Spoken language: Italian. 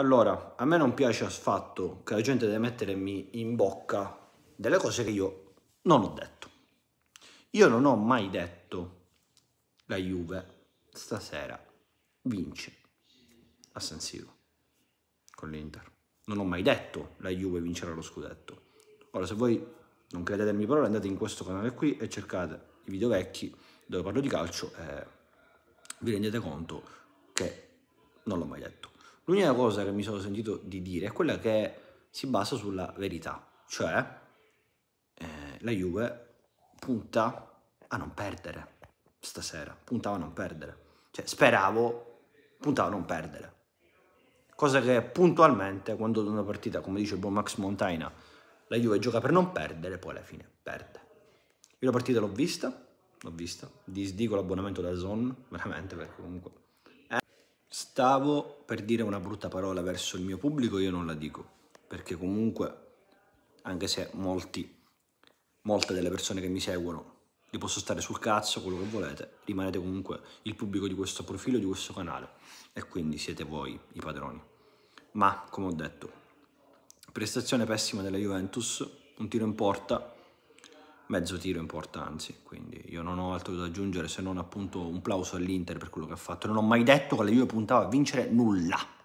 Allora, a me non piace affatto che la gente deve mettermi in bocca delle cose che io non ho detto. Io non ho mai detto la Juve stasera vince a San Siro con l'Inter. Non ho mai detto la Juve vincerà lo scudetto. Ora, se voi non credete alle mie parole, andate in questo canale qui e cercate i video vecchi dove parlo di calcio e vi rendete conto che non l'ho mai detto. L'unica cosa che mi sono sentito di dire è quella che si basa sulla verità, cioè eh, la Juve punta a non perdere stasera, puntava a non perdere, cioè speravo puntava a non perdere, cosa che puntualmente quando una partita, come dice il buon Max Montaina, la Juve gioca per non perdere, poi alla fine perde. Io la partita l'ho vista, l'ho vista, disdico l'abbonamento da Zon, veramente perché comunque stavo per dire una brutta parola verso il mio pubblico, io non la dico, perché comunque, anche se molti, molte delle persone che mi seguono, li posso stare sul cazzo, quello che volete, rimanete comunque il pubblico di questo profilo, di questo canale, e quindi siete voi i padroni. Ma, come ho detto, prestazione pessima della Juventus, un tiro in porta, mezzo tiro importanti. quindi io non ho altro da aggiungere se non appunto un plauso all'Inter per quello che ha fatto. Non ho mai detto che la Juve puntava a vincere nulla.